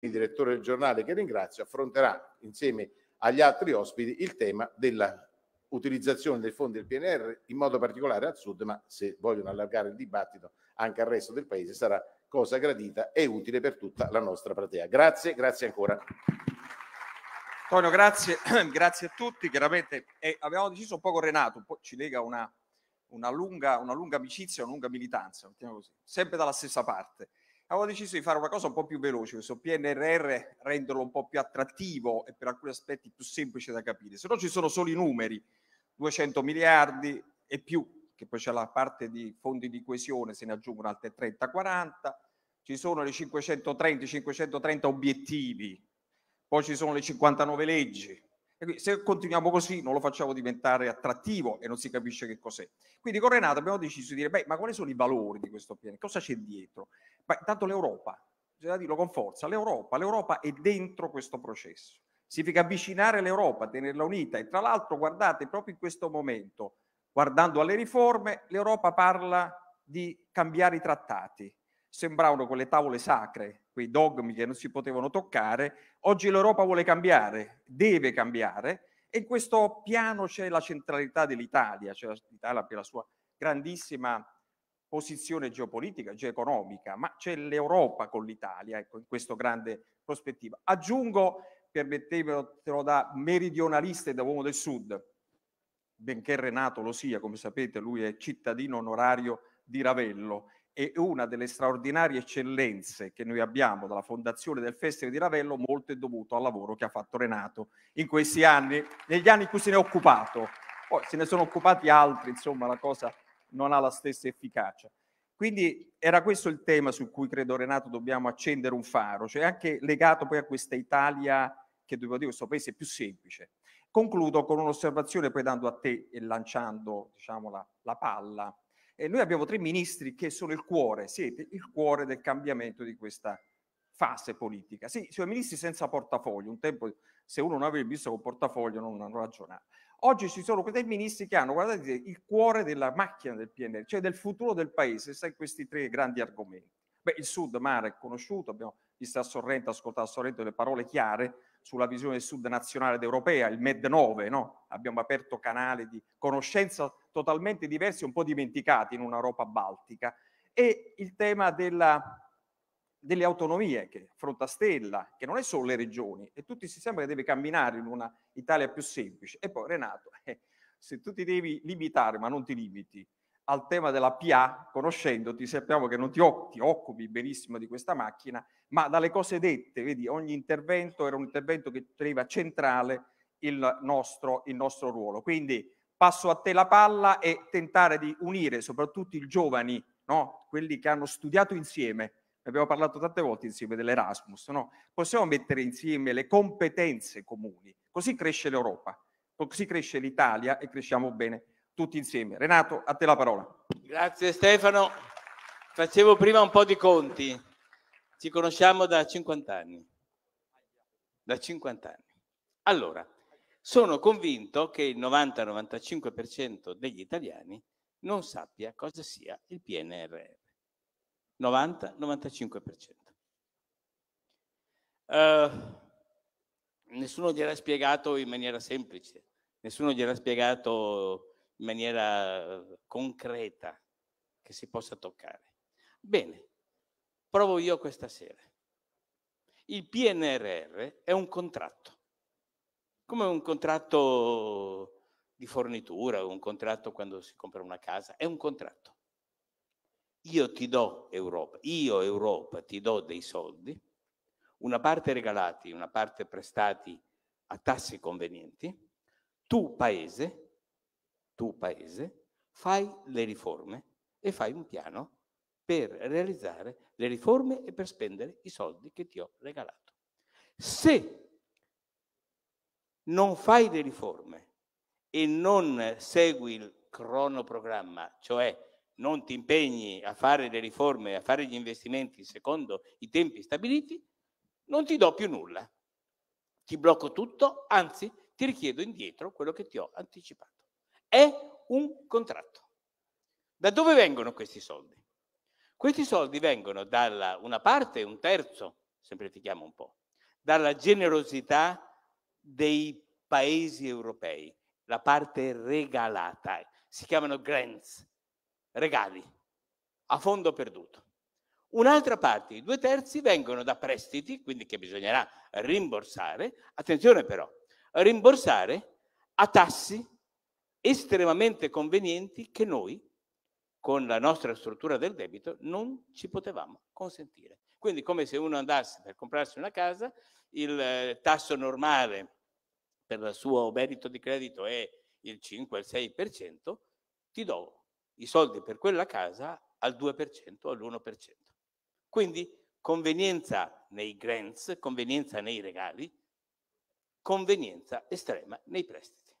il direttore del giornale che ringrazio, affronterà insieme agli altri ospiti il tema dell'utilizzazione dei fondi del PNR, in modo particolare al sud, ma se vogliono allargare il dibattito anche al resto del paese sarà cosa gradita e utile per tutta la nostra platea. Grazie, grazie ancora. Antonio, grazie, grazie a tutti. Chiaramente eh, abbiamo deciso un po' con Renato, un po ci lega una, una, lunga, una lunga amicizia, una lunga militanza, sempre dalla stessa parte avevo deciso di fare una cosa un po' più veloce, questo PNRR, renderlo un po' più attrattivo e per alcuni aspetti più semplice da capire. Se no ci sono solo i numeri, 200 miliardi e più, che poi c'è la parte di fondi di coesione, se ne aggiungono altri 30-40, ci sono le 530-530 obiettivi, poi ci sono le 59 leggi, se continuiamo così non lo facciamo diventare attrattivo e non si capisce che cos'è. Quindi con Renato abbiamo deciso di dire, beh, ma quali sono i valori di questo piano? Cosa c'è dietro? Ma intanto l'Europa, bisogna dirlo con forza, l'Europa, l'Europa è dentro questo processo. Significa avvicinare l'Europa, tenerla unita e tra l'altro guardate proprio in questo momento, guardando alle riforme, l'Europa parla di cambiare i trattati sembravano quelle tavole sacre, quei dogmi che non si potevano toccare. Oggi l'Europa vuole cambiare, deve cambiare, e in questo piano c'è la centralità dell'Italia, cioè l'Italia per la sua grandissima posizione geopolitica, geoeconomica, ma c'è l'Europa con l'Italia, ecco, in questa grande prospettiva. Aggiungo, permettetelo da meridionalista e da uomo del Sud, benché Renato lo sia, come sapete, lui è cittadino onorario di Ravello, è una delle straordinarie eccellenze che noi abbiamo dalla fondazione del Festival di Ravello, molto è dovuto al lavoro che ha fatto Renato in questi anni, negli anni in cui se ne è occupato. Poi se ne sono occupati altri, insomma la cosa non ha la stessa efficacia. Quindi era questo il tema su cui credo Renato dobbiamo accendere un faro, cioè anche legato poi a questa Italia che dobbiamo dire questo paese è più semplice. Concludo con un'osservazione poi dando a te e lanciando diciamo, la, la palla e noi abbiamo tre ministri che sono il cuore, siete il cuore del cambiamento di questa fase politica. Sì, sono i ministri senza portafoglio, un tempo se uno non aveva il ministro con portafoglio non, non ragionava. Oggi ci sono quei ministri che hanno, guardate, il cuore della macchina del PNR, cioè del futuro del paese, sai questi tre grandi argomenti. Beh, il Sud, Mare, è conosciuto, abbiamo visto a Sorrento, ascoltato a Sorrento le parole chiare sulla visione del Sud nazionale ed europea, il MED 9, no? abbiamo aperto canali di conoscenza totalmente diversi, un po' dimenticati in un'Europa baltica, e il tema della, delle autonomie che affronta Stella, che non è solo le regioni, e tutti si sembra che deve camminare in una Italia più semplice. E poi Renato, eh, se tu ti devi limitare, ma non ti limiti, al tema della PA, conoscendoti, sappiamo che non ti, ti, occupi benissimo di questa macchina, ma dalle cose dette, vedi, ogni intervento era un intervento che teneva centrale il nostro, il nostro ruolo. Quindi passo a te la palla e tentare di unire soprattutto i giovani, no? quelli che hanno studiato insieme. Abbiamo parlato tante volte insieme dell'Erasmus, no? possiamo mettere insieme le competenze comuni, così cresce l'Europa, così cresce l'Italia e cresciamo bene tutti insieme. Renato, a te la parola. Grazie Stefano, facevo prima un po' di conti, ci conosciamo da 50 anni, da 50 anni. Allora, sono convinto che il 90-95% degli italiani non sappia cosa sia il PNRR. 90-95%. Uh, nessuno gliel'ha spiegato in maniera semplice, nessuno gliel'ha spiegato in maniera concreta che si possa toccare. Bene, provo io questa sera. Il PNRR è un contratto come un contratto di fornitura, un contratto quando si compra una casa, è un contratto. Io ti do Europa, io Europa ti do dei soldi, una parte regalati, una parte prestati a tassi convenienti, tu paese, tu paese, fai le riforme e fai un piano per realizzare le riforme e per spendere i soldi che ti ho regalato. Se non fai le riforme e non segui il cronoprogramma, cioè non ti impegni a fare le riforme, a fare gli investimenti secondo i tempi stabiliti, non ti do più nulla. Ti blocco tutto, anzi ti richiedo indietro quello che ti ho anticipato. È un contratto. Da dove vengono questi soldi? Questi soldi vengono dalla una parte, un terzo, semplifichiamo un po', dalla generosità dei paesi europei, la parte regalata, si chiamano grants, regali, a fondo perduto. Un'altra parte, i due terzi, vengono da prestiti, quindi che bisognerà rimborsare, attenzione però, rimborsare a tassi estremamente convenienti che noi, con la nostra struttura del debito, non ci potevamo consentire. Quindi come se uno andasse per comprarsi una casa, il eh, tasso normale per il suo merito di credito è il 5, il 6%, ti do i soldi per quella casa al 2%, all'1%. Quindi convenienza nei grants, convenienza nei regali, convenienza estrema nei prestiti.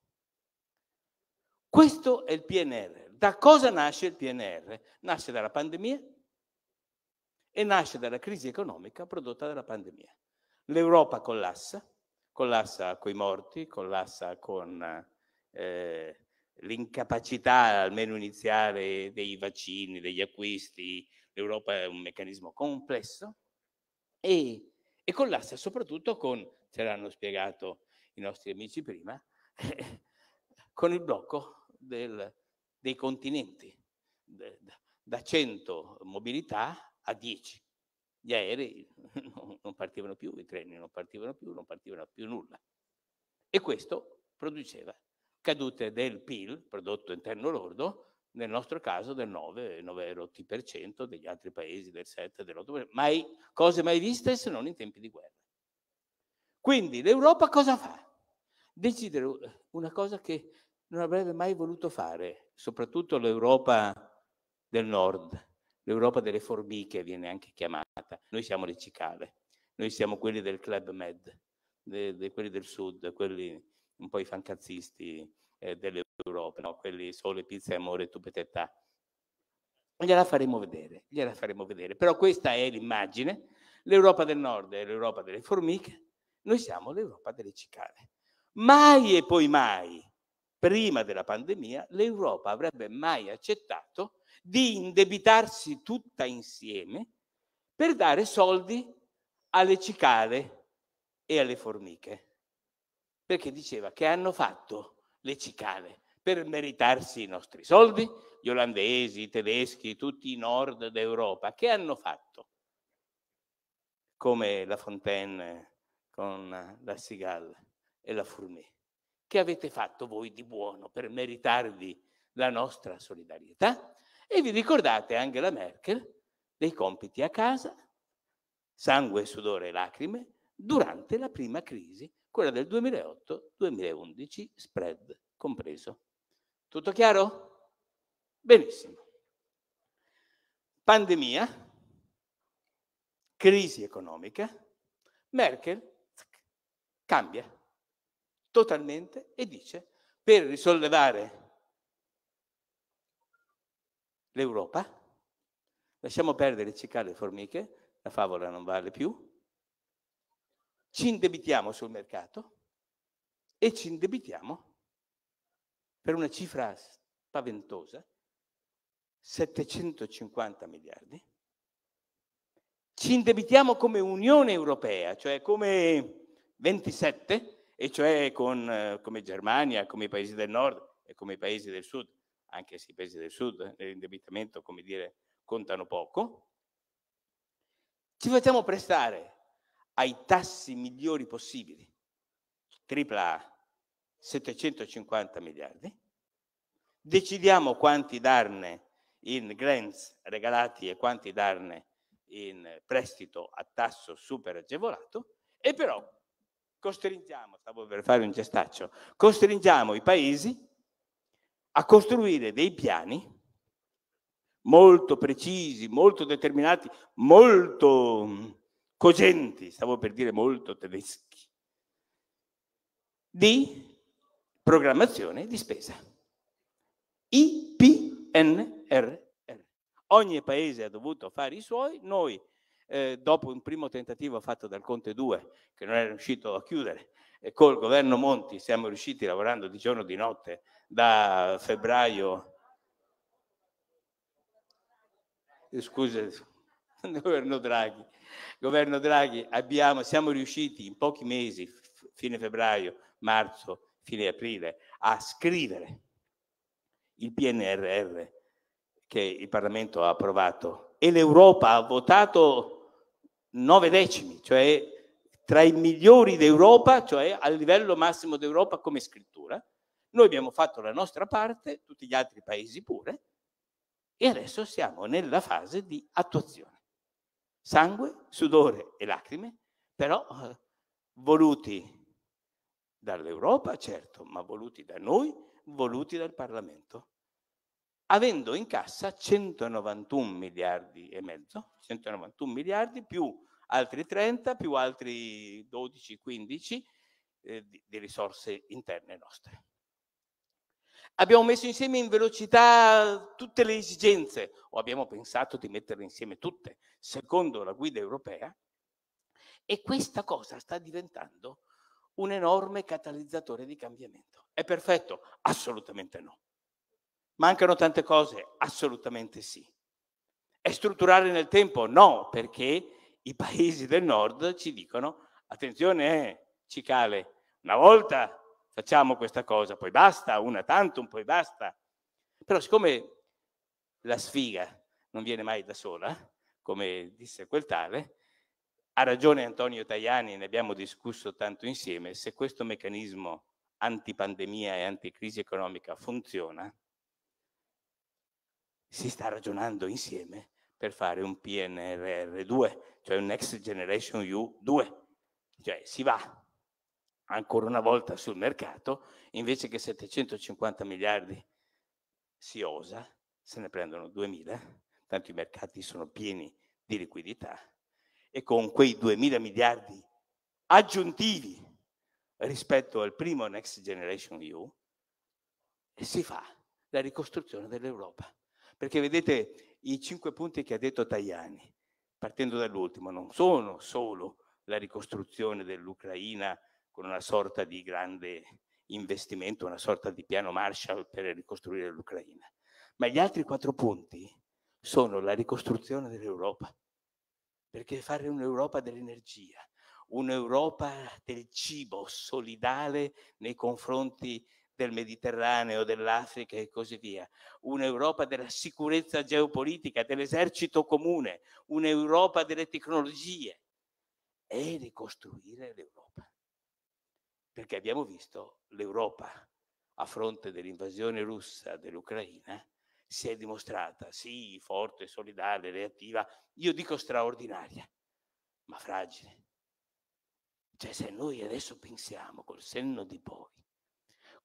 Questo è il PNR. Da cosa nasce il PNR? Nasce dalla pandemia e nasce dalla crisi economica prodotta dalla pandemia. L'Europa collassa, collassa con i morti, collassa con eh, l'incapacità almeno iniziale dei vaccini, degli acquisti, l'Europa è un meccanismo complesso e, e collassa soprattutto con, ce l'hanno spiegato i nostri amici prima, con il blocco del, dei continenti, da 100 mobilità a 10 gli aerei non partivano più, i treni non partivano più, non partivano più nulla. E questo produceva cadute del PIL, prodotto interno lordo, nel nostro caso del 9, 9,8%, degli altri paesi del 7, dell'8%, mai, cose mai viste se non in tempi di guerra. Quindi l'Europa cosa fa? Decide una cosa che non avrebbe mai voluto fare, soprattutto l'Europa del nord, L'Europa delle formiche viene anche chiamata. Noi siamo le cicale, noi siamo quelli del Club Med, de, de, quelli del Sud, quelli un po' i fancazzisti eh, dell'Europa, no? quelli sole, pizza, amore, tu tupetetà. Gliela faremo vedere, gliela faremo vedere. Però questa è l'immagine. L'Europa del Nord è l'Europa delle formiche, noi siamo l'Europa delle cicale. Mai e poi mai, prima della pandemia, l'Europa avrebbe mai accettato di indebitarsi tutta insieme per dare soldi alle cicale e alle formiche. Perché diceva che hanno fatto le cicale per meritarsi i nostri soldi, gli olandesi, i tedeschi, tutti i nord d'Europa, che hanno fatto? Come la Fontaine con la cigalla e la fourmi. Che avete fatto voi di buono per meritarvi la nostra solidarietà? E vi ricordate anche la Merkel dei compiti a casa, sangue, sudore e lacrime, durante la prima crisi, quella del 2008-2011, spread compreso. Tutto chiaro? Benissimo. Pandemia, crisi economica, Merkel cambia totalmente e dice per risollevare l'Europa, lasciamo perdere cicale e formiche, la favola non vale più, ci indebitiamo sul mercato e ci indebitiamo per una cifra spaventosa, 750 miliardi, ci indebitiamo come Unione Europea, cioè come 27, e cioè con, eh, come Germania, come i paesi del nord e come i paesi del sud anche se i paesi del sud nell'indebitamento, eh, come dire, contano poco, ci facciamo prestare ai tassi migliori possibili, tripla A, 750 miliardi, decidiamo quanti darne in grants regalati e quanti darne in prestito a tasso super agevolato e però costringiamo, stavo per fare un gestaccio, costringiamo i paesi a costruire dei piani molto precisi, molto determinati, molto mm, cogenti, stavo per dire molto tedeschi, di programmazione di spesa. IPNR. Ogni paese ha dovuto fare i suoi, noi eh, dopo un primo tentativo fatto dal Conte 2, che non è riuscito a chiudere, e col governo Monti siamo riusciti lavorando di giorno e di notte da febbraio. Eh, scusa, governo Draghi. Governo Draghi, abbiamo, siamo riusciti in pochi mesi, fine febbraio, marzo, fine aprile, a scrivere il PNRR che il Parlamento ha approvato e l'Europa ha votato nove decimi, cioè tra i migliori d'Europa, cioè al livello massimo d'Europa come scrittura, noi abbiamo fatto la nostra parte, tutti gli altri paesi pure, e adesso siamo nella fase di attuazione. Sangue, sudore e lacrime, però eh, voluti dall'Europa, certo, ma voluti da noi, voluti dal Parlamento, avendo in cassa 191 miliardi e mezzo, 191 miliardi più altri 30, più altri 12-15 eh, di, di risorse interne nostre abbiamo messo insieme in velocità tutte le esigenze o abbiamo pensato di metterle insieme tutte secondo la guida europea e questa cosa sta diventando un enorme catalizzatore di cambiamento. È perfetto? Assolutamente no. Mancano tante cose? Assolutamente sì. È strutturale nel tempo? No, perché i paesi del nord ci dicono, attenzione, eh, cicale, una volta Facciamo questa cosa, poi basta, una tantum, poi basta. Però siccome la sfiga non viene mai da sola, come disse quel tale, ha ragione Antonio Tajani, ne abbiamo discusso tanto insieme, se questo meccanismo antipandemia e anticrisi economica funziona, si sta ragionando insieme per fare un PNRR 2, cioè un Next Generation U 2, cioè si va ancora una volta sul mercato, invece che 750 miliardi si osa, se ne prendono 2000, tanto i mercati sono pieni di liquidità, e con quei 2000 miliardi aggiuntivi rispetto al primo Next Generation EU, si fa la ricostruzione dell'Europa. Perché vedete i cinque punti che ha detto Tajani, partendo dall'ultimo, non sono solo la ricostruzione dell'Ucraina con una sorta di grande investimento, una sorta di piano Marshall per ricostruire l'Ucraina. Ma gli altri quattro punti sono la ricostruzione dell'Europa, perché fare un'Europa dell'energia, un'Europa del cibo solidale nei confronti del Mediterraneo, dell'Africa e così via, un'Europa della sicurezza geopolitica, dell'esercito comune, un'Europa delle tecnologie, è ricostruire l'Europa perché abbiamo visto l'Europa a fronte dell'invasione russa dell'Ucraina si è dimostrata sì forte, solidale, reattiva, io dico straordinaria, ma fragile. Cioè se noi adesso pensiamo col senno di poi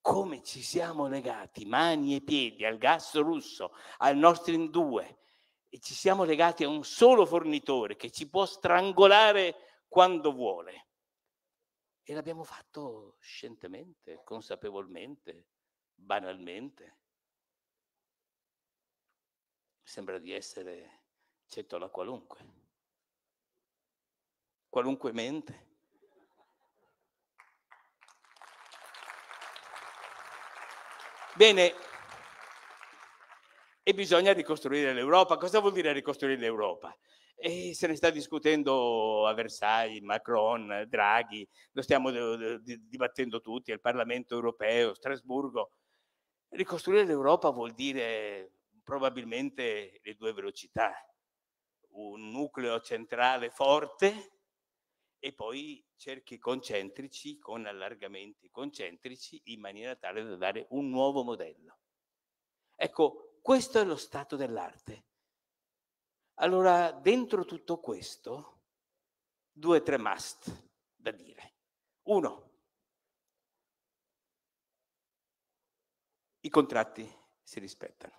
come ci siamo legati mani e piedi al gas russo, al Nord Stream 2 e ci siamo legati a un solo fornitore che ci può strangolare quando vuole. E l'abbiamo fatto scientemente, consapevolmente, banalmente. Sembra di essere cettola qualunque, qualunque mente. Bene, e bisogna ricostruire l'Europa. Cosa vuol dire ricostruire l'Europa? E se ne sta discutendo a Versailles, Macron, Draghi, lo stiamo eh, dibattendo tutti, al Parlamento europeo, Strasburgo. Ricostruire l'Europa vuol dire probabilmente le due velocità, un nucleo centrale forte e poi cerchi concentrici con allargamenti concentrici in maniera tale da dare un nuovo modello. Ecco, questo è lo stato dell'arte allora, dentro tutto questo, due o tre must da dire. Uno, i contratti si rispettano,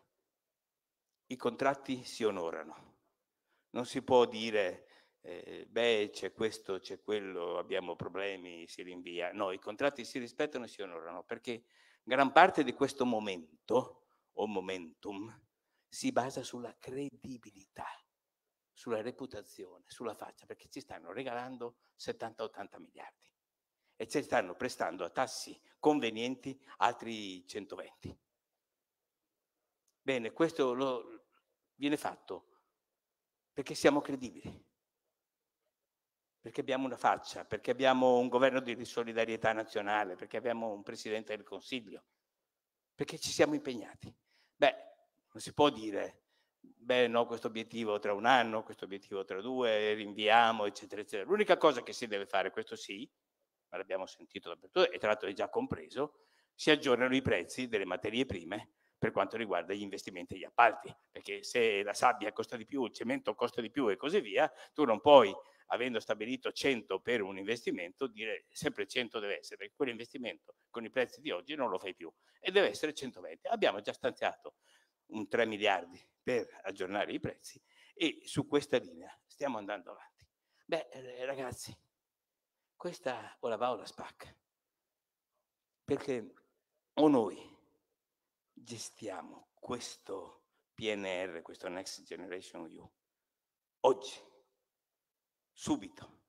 i contratti si onorano. Non si può dire, eh, beh, c'è questo, c'è quello, abbiamo problemi, si rinvia. No, i contratti si rispettano e si onorano perché gran parte di questo momento o momentum si basa sulla credibilità sulla reputazione, sulla faccia, perché ci stanno regalando 70-80 miliardi e ci stanno prestando a tassi convenienti altri 120. Bene, questo lo, viene fatto perché siamo credibili, perché abbiamo una faccia, perché abbiamo un governo di solidarietà nazionale, perché abbiamo un presidente del Consiglio, perché ci siamo impegnati. Beh, non si può dire beh no, questo obiettivo tra un anno, questo obiettivo tra due, rinviamo, eccetera, eccetera. L'unica cosa che si deve fare, questo sì, ma l'abbiamo sentito dappertutto, e tra l'altro è già compreso, si aggiornano i prezzi delle materie prime per quanto riguarda gli investimenti e gli appalti, perché se la sabbia costa di più, il cemento costa di più e così via, tu non puoi, avendo stabilito 100 per un investimento, dire sempre 100 deve essere, perché quell'investimento con i prezzi di oggi non lo fai più e deve essere 120. Abbiamo già stanziato un 3 miliardi per aggiornare i prezzi e su questa linea stiamo andando avanti. Beh, eh, ragazzi, questa o la va o la spacca, perché o noi gestiamo questo PNR, questo Next Generation EU, oggi, subito,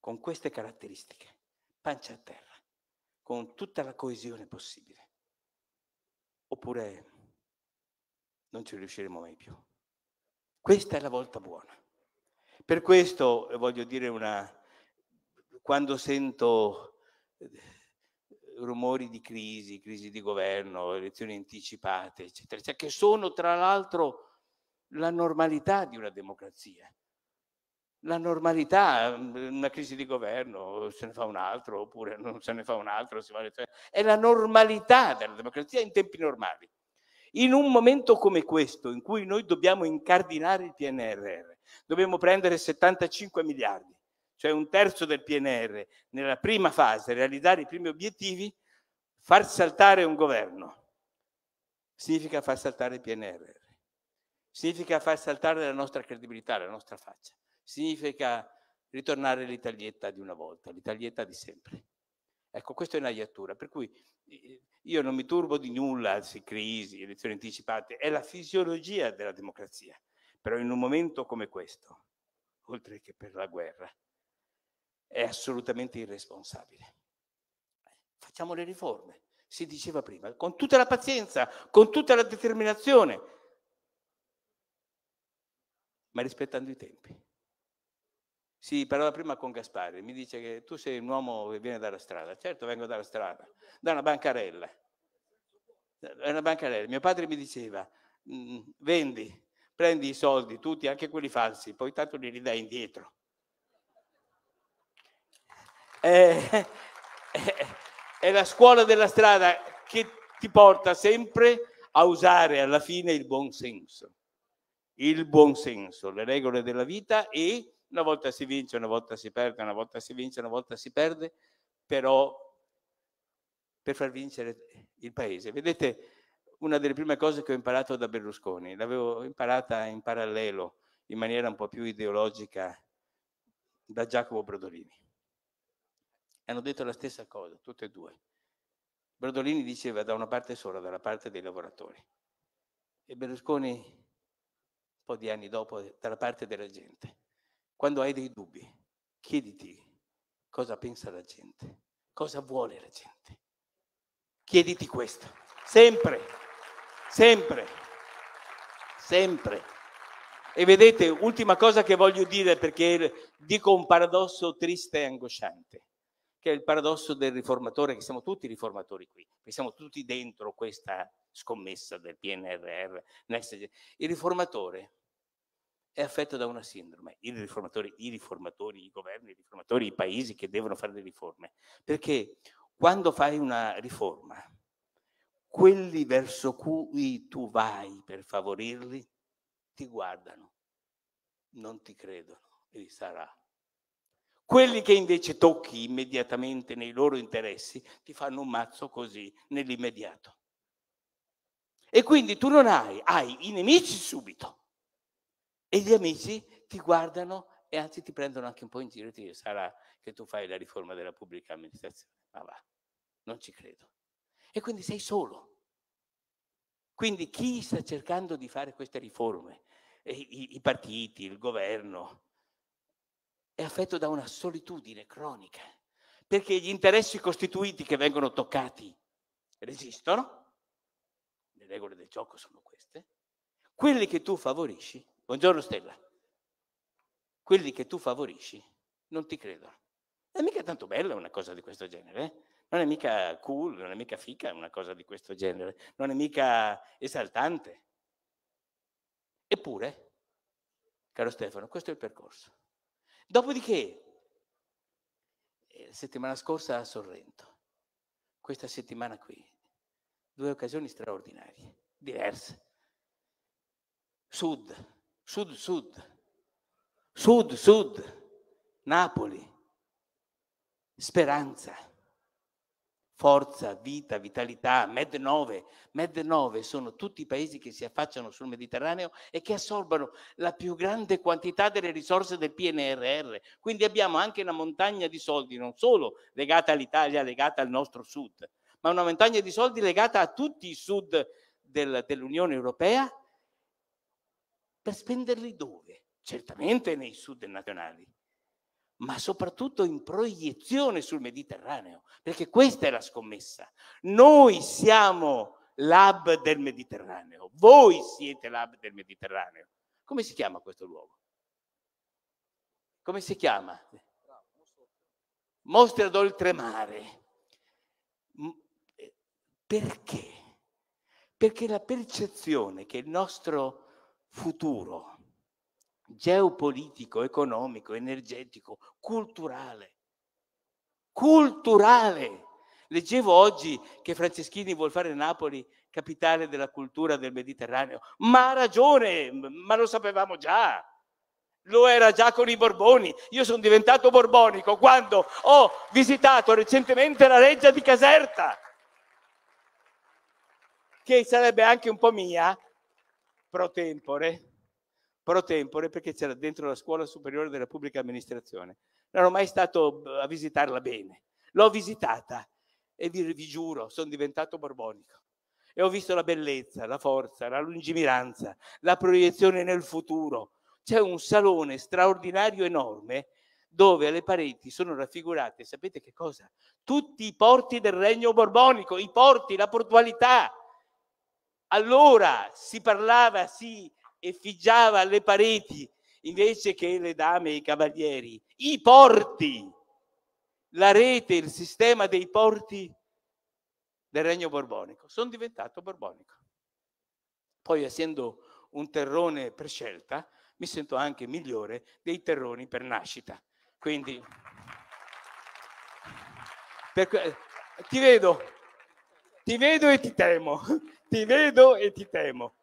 con queste caratteristiche, pancia a terra, con tutta la coesione possibile, oppure non ci riusciremo mai più. Questa è la volta buona. Per questo eh, voglio dire una... Quando sento eh, rumori di crisi, crisi di governo, elezioni anticipate, eccetera, cioè che sono tra l'altro la normalità di una democrazia. La normalità, mm, una crisi di governo, se ne fa un altro oppure non se ne fa un altro, si va cioè, è la normalità della democrazia in tempi normali. In un momento come questo, in cui noi dobbiamo incardinare il PNRR, dobbiamo prendere 75 miliardi, cioè un terzo del PNR, nella prima fase, realizzare i primi obiettivi, far saltare un governo significa far saltare il PNRR, significa far saltare la nostra credibilità, la nostra faccia, significa ritornare all'italietta di una volta, l'italietta di sempre. Ecco, questa è una iattura, per cui io non mi turbo di nulla, se crisi, elezioni anticipate, è la fisiologia della democrazia, però in un momento come questo, oltre che per la guerra, è assolutamente irresponsabile. Facciamo le riforme, si diceva prima, con tutta la pazienza, con tutta la determinazione, ma rispettando i tempi. Sì, parlava prima con Gasparri, mi dice che tu sei un uomo che viene dalla strada. Certo, vengo dalla strada, da una bancarella. Da una bancarella. Mio padre mi diceva, mm, vendi, prendi i soldi, tutti, anche quelli falsi, poi tanto li ridai indietro. È, eh, è, eh, è la scuola della strada che ti porta sempre a usare alla fine il buon senso, il buon senso, le regole della vita e una volta si vince, una volta si perde, una volta si vince, una volta si perde, però per far vincere il paese. Vedete, una delle prime cose che ho imparato da Berlusconi, l'avevo imparata in parallelo, in maniera un po' più ideologica, da Giacomo Brodolini. Hanno detto la stessa cosa, tutte e due. Brodolini diceva da una parte sola, dalla parte dei lavoratori. E Berlusconi, un po' di anni dopo, dalla parte della gente. Quando hai dei dubbi, chiediti cosa pensa la gente, cosa vuole la gente. Chiediti questo, sempre, sempre, sempre. E vedete, ultima cosa che voglio dire, perché dico un paradosso triste e angosciante, che è il paradosso del riformatore, che siamo tutti riformatori qui, che siamo tutti dentro questa scommessa del PNRR. Il riformatore è affetto da una sindrome, i riformatori, i riformatori, i governi, i riformatori, i paesi che devono fare le riforme, perché quando fai una riforma, quelli verso cui tu vai per favorirli ti guardano, non ti credono e sarà. Quelli che invece tocchi immediatamente nei loro interessi ti fanno un mazzo così nell'immediato. E quindi tu non hai, hai i nemici subito e gli amici ti guardano e anzi ti prendono anche un po' in giro e ti dicono sarà che tu fai la riforma della pubblica amministrazione. Ma va, non ci credo. E quindi sei solo. Quindi chi sta cercando di fare queste riforme, i, i partiti, il governo, è affetto da una solitudine cronica, perché gli interessi costituiti che vengono toccati resistono, le regole del gioco sono queste, quelli che tu favorisci Buongiorno Stella. Quelli che tu favorisci non ti credono. Non è mica tanto bella una cosa di questo genere. Eh? Non è mica cool, non è mica fica una cosa di questo genere. Non è mica esaltante. Eppure, caro Stefano, questo è il percorso. Dopodiché, la eh, settimana scorsa a Sorrento, questa settimana qui, due occasioni straordinarie, diverse. Sud, sud-sud, sud-sud, Napoli, speranza, forza, vita, vitalità, Med 9. Med 9 sono tutti i paesi che si affacciano sul Mediterraneo e che assorbono la più grande quantità delle risorse del PNRR. Quindi abbiamo anche una montagna di soldi, non solo legata all'Italia, legata al nostro sud, ma una montagna di soldi legata a tutti i sud del, dell'Unione Europea per spenderli dove? Certamente nei sud nazionali, ma soprattutto in proiezione sul Mediterraneo, perché questa è la scommessa. Noi siamo l'hub del Mediterraneo, voi siete l'hub del Mediterraneo. Come si chiama questo luogo? Come si chiama? Mostra d'oltremare. Eh, perché? Perché la percezione che il nostro futuro geopolitico, economico, energetico, culturale. Culturale! Leggevo oggi che Franceschini vuole fare Napoli capitale della cultura del Mediterraneo, ma ha ragione, ma lo sapevamo già. Lo era già con i Borboni. Io sono diventato borbonico quando ho visitato recentemente la reggia di Caserta, che sarebbe anche un po' mia, pro tempore, pro tempore perché c'era dentro la scuola superiore della pubblica amministrazione. Non ero mai stato eh, a visitarla bene. L'ho visitata e vi, vi giuro, sono diventato borbonico. E ho visto la bellezza, la forza, la lungimiranza, la proiezione nel futuro. C'è un salone straordinario enorme dove alle pareti sono raffigurate, sapete che cosa? Tutti i porti del regno borbonico, i porti, la portualità, allora si parlava, si effigiava le pareti invece che le dame e i cavalieri. I porti, la rete, il sistema dei porti del regno borbonico. Sono diventato borbonico. Poi, essendo un terrone per scelta, mi sento anche migliore dei terroni per nascita. Quindi, per, ti vedo, ti vedo e ti temo, ti vedo e ti temo.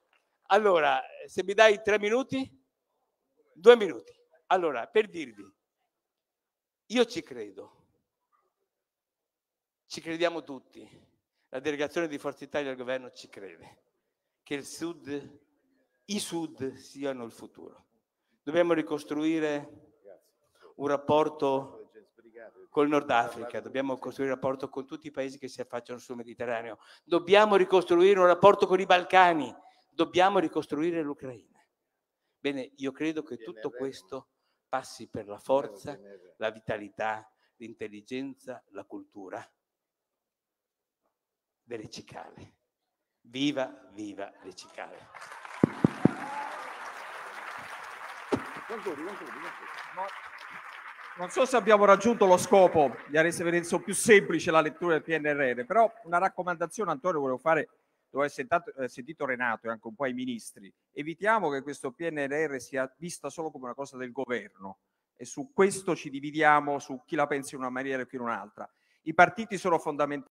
Allora, se mi dai tre minuti, due minuti. Allora, per dirvi, io ci credo, ci crediamo tutti, la delegazione di Forza Italia e governo ci crede, che il Sud, i Sud siano il futuro. Dobbiamo ricostruire un rapporto col Nord Africa, dobbiamo costruire un rapporto con tutti i paesi che si affacciano sul Mediterraneo, dobbiamo ricostruire un rapporto con i Balcani, dobbiamo ricostruire l'Ucraina. Bene, io credo che tutto questo passi per la forza, la vitalità, l'intelligenza, la cultura delle cicale. Viva, viva le cicale. Concludi, concludi, concludi non so se abbiamo raggiunto lo scopo di reso più semplice la lettura del PNRR, però una raccomandazione, Antonio, volevo fare, dove hai sentato, eh, sentito Renato e anche un po' i ministri, evitiamo che questo PNRR sia vista solo come una cosa del governo e su questo ci dividiamo su chi la pensa in una maniera e chi in un'altra. I partiti sono fondamentali.